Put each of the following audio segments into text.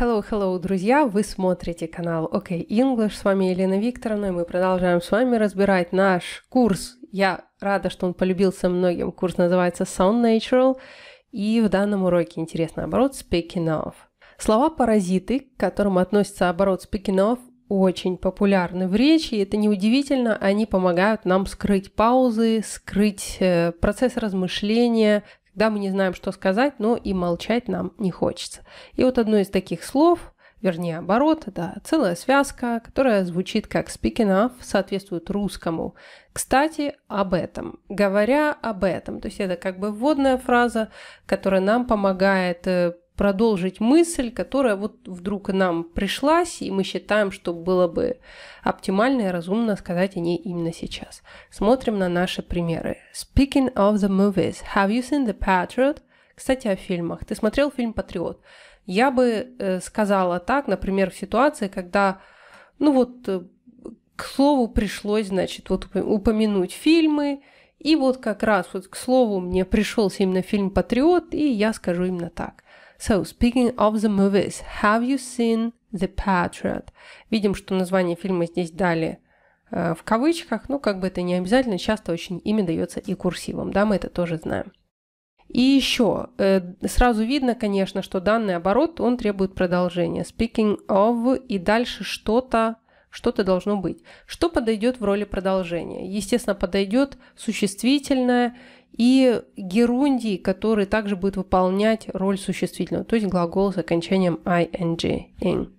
Hello, hello, друзья! Вы смотрите канал OK English. С вами Елена Викторовна, и мы продолжаем с вами разбирать наш курс. Я рада, что он полюбился многим. Курс называется Sound Natural, и в данном уроке интересный оборот speaking of. Слова-паразиты, к которым относится оборот speaking of, очень популярны в речи, и это неудивительно, они помогают нам скрыть паузы, скрыть э, процесс размышления, да, мы не знаем, что сказать, но и молчать нам не хочется. И вот одно из таких слов, вернее оборот, это целая связка, которая звучит как speaking of, соответствует русскому. Кстати, об этом. Говоря об этом. То есть это как бы вводная фраза, которая нам помогает э, продолжить мысль, которая вот вдруг нам пришлась, и мы считаем, что было бы оптимально и разумно сказать о ней именно сейчас. Смотрим на наши примеры. Speaking of the movies, have you seen The Patriot? Кстати, о фильмах. Ты смотрел фильм «Патриот»? Я бы э, сказала так, например, в ситуации, когда, ну вот, э, к слову пришлось, значит, вот упомянуть фильмы, и вот как раз вот к слову мне пришелся именно фильм «Патриот», и я скажу именно так. So, speaking of the movies, have you seen The Patriot? Видим, что название фильма здесь дали э, в кавычках, ну, как бы это не обязательно, часто очень имя дается и курсивом, да, мы это тоже знаем. И еще, э, сразу видно, конечно, что данный оборот, он требует продолжения. Speaking of, и дальше что-то что-то должно быть. Что подойдет в роли продолжения? Естественно, подойдет существительное и герундий, который также будет выполнять роль существительного, то есть глагол с окончанием ing. ing.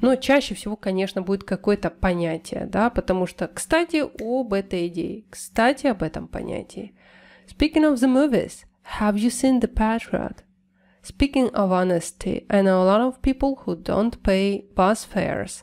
Но чаще всего, конечно, будет какое-то понятие, да, потому что, кстати, об этой идее, кстати, об этом понятии. Speaking of the movies, have you seen The Patriot? Speaking of honesty, I know a lot of people who don't pay bus fares.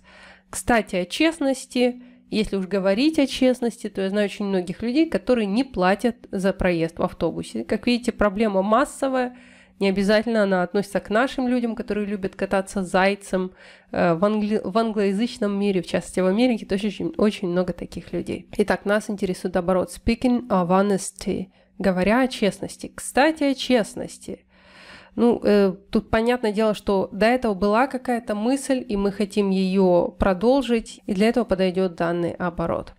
Кстати, о честности, если уж говорить о честности, то я знаю очень многих людей, которые не платят за проезд в автобусе. Как видите, проблема массовая. Не обязательно она относится к нашим людям, которые любят кататься зайцем. Э, в, англи... в англоязычном мире, в частности в Америке, тоже очень, очень много таких людей. Итак, нас интересует оборот. Speaking of honesty. Говоря о честности. Кстати, о честности. Ну, э, тут понятное дело, что до этого была какая-то мысль, и мы хотим ее продолжить, и для этого подойдет данный оборот.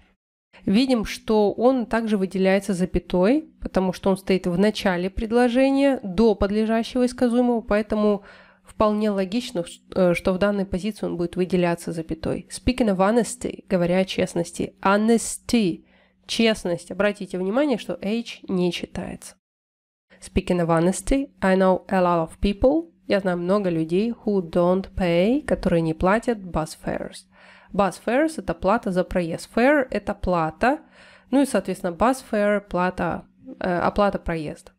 Видим, что он также выделяется запятой, потому что он стоит в начале предложения до подлежащего и сказуемого, поэтому вполне логично, э, что в данной позиции он будет выделяться запятой. Speaking of honesty, говоря о честности, honesty, честность. Обратите внимание, что H не читается. Speaking of honesty, I know a lot of people, я знаю много людей, who don't pay, которые не платят bus fares. Bus fares – это плата за проезд. Fare – это плата, ну и, соответственно, bus fare – плата, э, оплата проезда.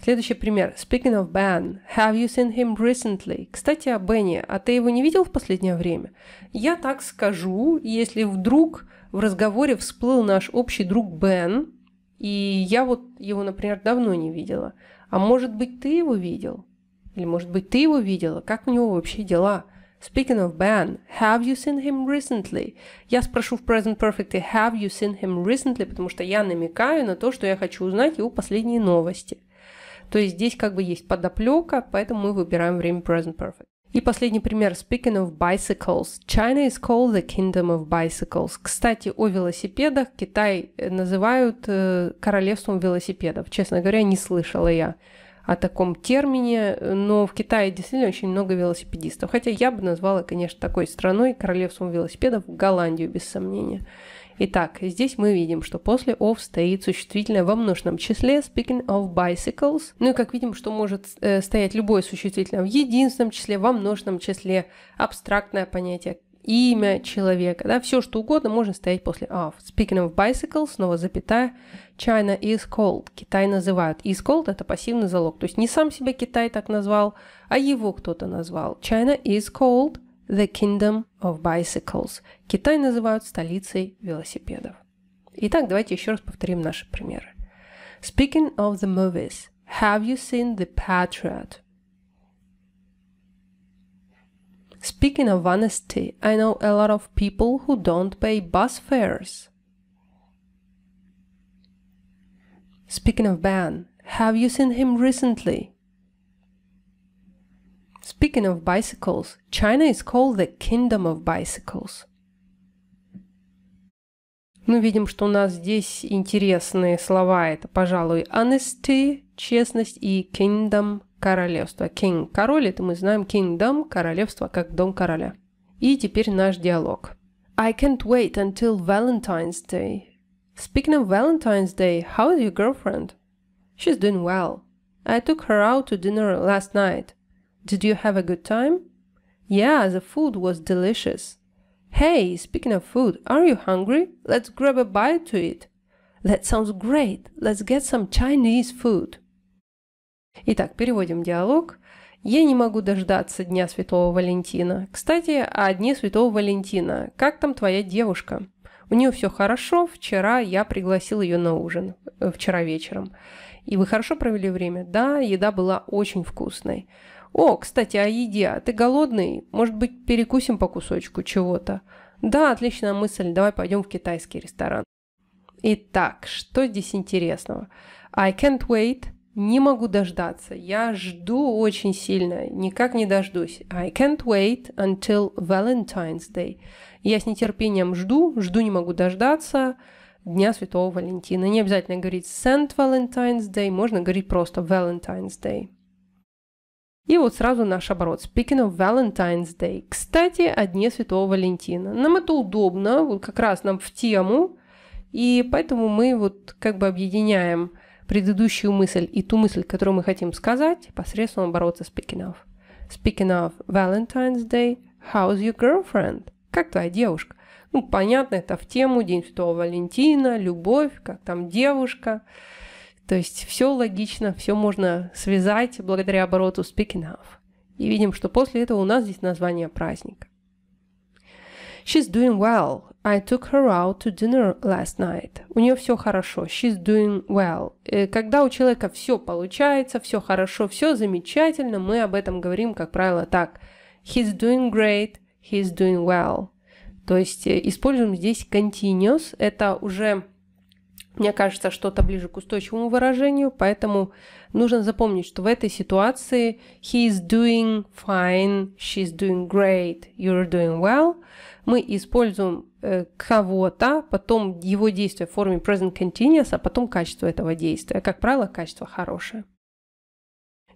Следующий пример. Speaking of Ben, have you seen him recently? Кстати, о Бенни, а ты его не видел в последнее время? Я так скажу, если вдруг в разговоре всплыл наш общий друг Бен, и я вот его, например, давно не видела. А может быть, ты его видел? Или может быть, ты его видела? Как у него вообще дела? Speaking of Ben, have you seen him recently? Я спрошу в present perfect have you seen him recently, потому что я намекаю на то, что я хочу узнать его последние новости. То есть здесь как бы есть подоплека, поэтому мы выбираем время present perfect. И последний пример. Speaking of bicycles. China is called the kingdom of bicycles. Кстати, о велосипедах Китай э, называют э, королевством велосипедов. Честно говоря, не слышала я о таком термине, э, но в Китае действительно очень много велосипедистов. Хотя я бы назвала, конечно, такой страной королевством велосипедов Голландию, без сомнения. Итак, здесь мы видим, что после of стоит существительное во множественном числе speaking of bicycles. Ну и как видим, что может э, стоять любое существительное в единственном числе, во множественном числе, абстрактное понятие, имя человека, да, все что угодно можно стоять после of. Speaking of bicycles, снова запятая, China is called, Китай называют. Is called – это пассивный залог, то есть не сам себя Китай так назвал, а его кто-то назвал. China is called The Kingdom of Bicycles. Китай называют столицей велосипедов. Итак, давайте еще раз повторим наши примеры. Speaking of the movies, have you seen The Patriot? Speaking of honesty, I know a lot of people who don't pay bus fares. Speaking of Ben, have you seen him recently? Speaking of bicycles, China is called the kingdom of bicycles. Ну, видим, что у нас здесь интересные слова. Это, пожалуй, honesty, честность, и kingdom, королевство. King – король, это мы знаем kingdom – королевство, как дом короля. И теперь наш диалог. I can't wait until Valentine's Day. Speaking of Valentine's Day, how's your girlfriend? She's doing well. I took her out to dinner last night. Did you have a good time? Yeah, the food was delicious. Hey, speaking of food, are you hungry? Let's grab a bite to eat. That sounds great. Let's get some Chinese food. Итак, переводим диалог. Я не могу дождаться Дня Святого Валентина. Кстати, о Дне Святого Валентина. Как там твоя девушка? У нее все хорошо. Вчера я пригласил ее на ужин. Э, вчера вечером. И вы хорошо провели время? Да, еда была очень вкусной. «О, кстати, о еде. А ты голодный? Может быть, перекусим по кусочку чего-то?» «Да, отличная мысль. Давай пойдем в китайский ресторан». Итак, что здесь интересного? «I can't wait» не могу дождаться. Я жду очень сильно, никак не дождусь. I can't wait until Valentine's Day. Я с нетерпением жду, жду не могу дождаться Дня Святого Валентина. Не обязательно говорить Saint Valentine's Day, можно говорить просто Valentine's Day. И вот сразу наш оборот. Speaking of Valentine's Day. Кстати, о Дне Святого Валентина. Нам это удобно, вот как раз нам в тему. И поэтому мы вот как бы объединяем предыдущую мысль и ту мысль, которую мы хотим сказать, посредством оборота speaking of. Speaking of Valentine's Day, how's your girlfriend? Как твоя девушка? Ну, понятно, это в тему День Святого Валентина, любовь, как там девушка. То есть все логично, все можно связать благодаря обороту speaking of. И видим, что после этого у нас здесь название праздника. She's doing well. I took her out to dinner last night. У нее все хорошо. She's doing well. Э, когда у человека все получается, все хорошо, все замечательно, мы об этом говорим, как правило, так. He's doing great. He's doing well. То есть э, используем здесь continuous. Это уже мне кажется, что-то ближе к устойчивому выражению, поэтому нужно запомнить, что в этой ситуации he is doing fine, she's doing great, you're doing well. Мы используем э, кого-то, потом его действие в форме present continuous, а потом качество этого действия. Как правило, качество хорошее.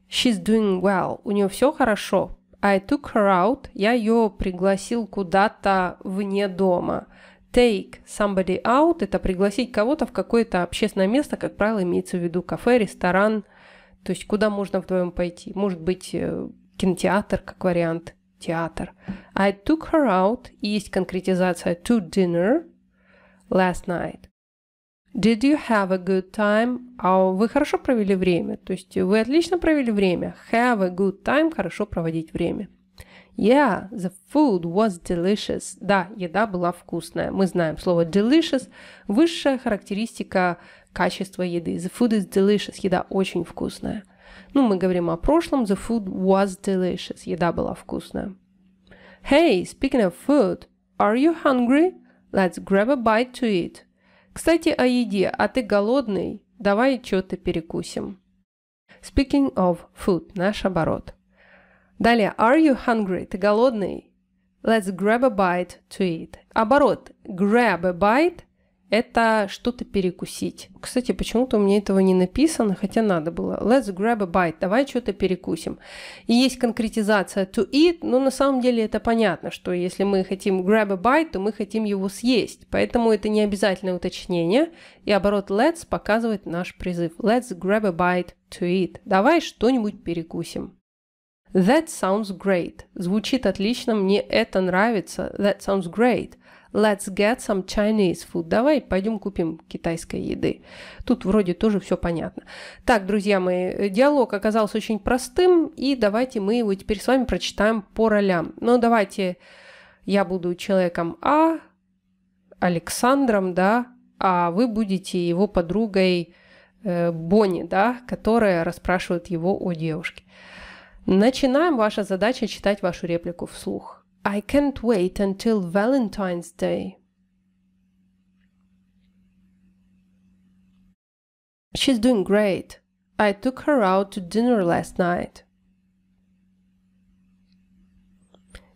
She's doing well. У нее все хорошо. I took her out. Я ее пригласил куда-то вне дома. Take somebody out – это пригласить кого-то в какое-то общественное место, как правило, имеется в виду кафе, ресторан, то есть куда можно вдвоем пойти. Может быть, э, кинотеатр как вариант, театр. I took her out – есть конкретизация to dinner last night. Did you have a good time? А вы хорошо провели время? То есть вы отлично провели время. Have a good time – хорошо проводить время. Yeah, the food was delicious. Да, еда была вкусная. Мы знаем слово delicious – высшая характеристика качества еды. The food is delicious. Еда очень вкусная. Ну, мы говорим о прошлом. The food was delicious. Еда была вкусная. Hey, speaking of food, are you hungry? Let's grab a bite to eat. Кстати, о еде. А ты голодный? Давай что-то перекусим. Speaking of food – наш оборот – Далее, are you hungry? Ты голодный? Let's grab a bite to eat. Оборот, grab a bite – это что-то перекусить. Кстати, почему-то у меня этого не написано, хотя надо было. Let's grab a bite. Давай что-то перекусим. И есть конкретизация to eat, но на самом деле это понятно, что если мы хотим grab a bite, то мы хотим его съесть. Поэтому это не обязательное уточнение. И оборот let's показывает наш призыв. Let's grab a bite to eat. Давай что-нибудь перекусим. That sounds great. Звучит отлично, мне это нравится. That sounds great. Let's get some Chinese food. Давай пойдем купим китайской еды. Тут вроде тоже все понятно. Так, друзья мои, диалог оказался очень простым, и давайте мы его теперь с вами прочитаем по ролям. Но давайте я буду человеком А, Александром, да, а вы будете его подругой э, Бонни, да, которая расспрашивает его о девушке. Начинаем. Ваша задача читать вашу реплику вслух. I can't wait until Valentine's Day. She's doing great. I took her out to dinner last night.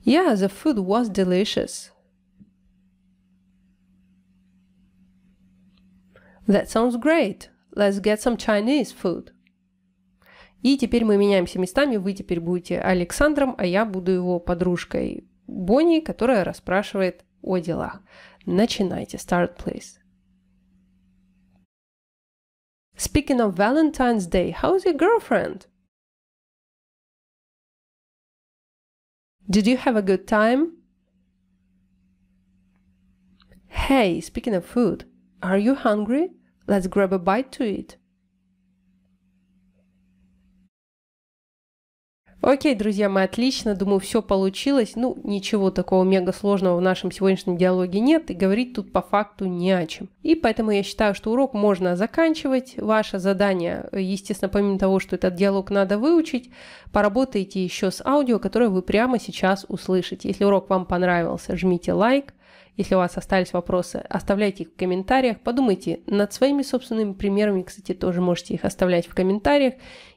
Yeah, the food was delicious. That sounds great. Let's get some Chinese food. И теперь мы меняемся местами, вы теперь будете Александром, а я буду его подружкой Бонни, которая расспрашивает о делах. Начинайте. Start, please. Speaking of Valentine's Day, how's your girlfriend? Did you have a good time? Hey, speaking of food, are you hungry? Let's grab a bite to eat. Окей, друзья, мы отлично, думаю, все получилось. Ну, ничего такого мега сложного в нашем сегодняшнем диалоге нет, и говорить тут по факту не о чем. И поэтому я считаю, что урок можно заканчивать. Ваше задание, естественно, помимо того, что этот диалог надо выучить, поработайте еще с аудио, которое вы прямо сейчас услышите. Если урок вам понравился, жмите лайк, если у вас остались вопросы, оставляйте их в комментариях. Подумайте над своими собственными примерами, кстати, тоже можете их оставлять в комментариях.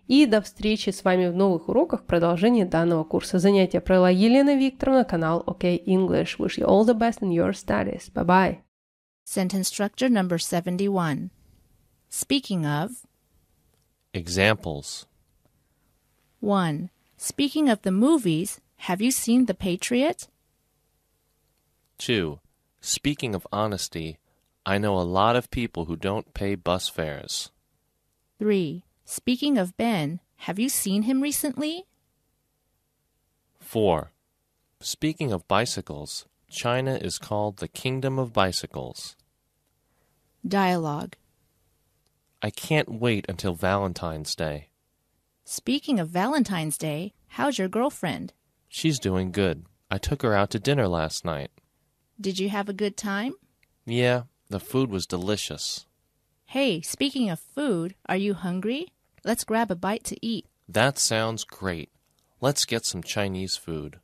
И до встречи с вами в новых уроках продолжения данного курса. Занятия провела Елена Викторовна, канал OK English. Wish you all the best in your studies. Bye-bye. Sentence structure number 71. Speaking of Examples 1. Speaking of the movies, have you seen The Patriot? 2. Speaking of honesty, I know a lot of people who don't pay bus fares. 3. Speaking of Ben, have you seen him recently? 4. Speaking of bicycles, China is called the Kingdom of Bicycles. Dialogue I can't wait until Valentine's Day. Speaking of Valentine's Day, how's your girlfriend? She's doing good. I took her out to dinner last night. Did you have a good time? Yeah, the food was delicious. Hey, speaking of food, are you hungry? Let's grab a bite to eat. That sounds great. Let's get some Chinese food.